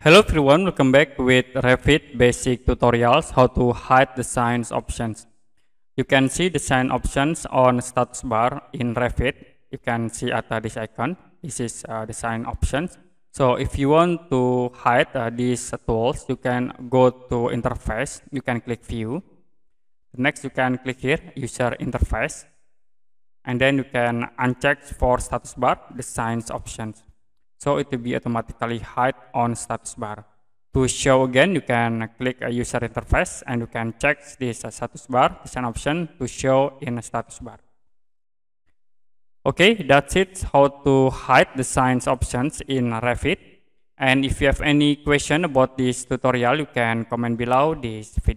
Hello everyone, welcome back with Revit basic tutorials how to hide the signs options. You can see the sign options on status bar in Revit. You can see at uh, this icon, this is uh, the sign options. So if you want to hide uh, these tools, you can go to interface, you can click view. Next, you can click here, user interface. And then you can uncheck for status bar, the signs options so it will be automatically hide on status bar. To show again, you can click a user interface and you can check this status bar, it's an option to show in a status bar. Okay, that's it, how to hide the signs options in Revit. And if you have any question about this tutorial, you can comment below this video.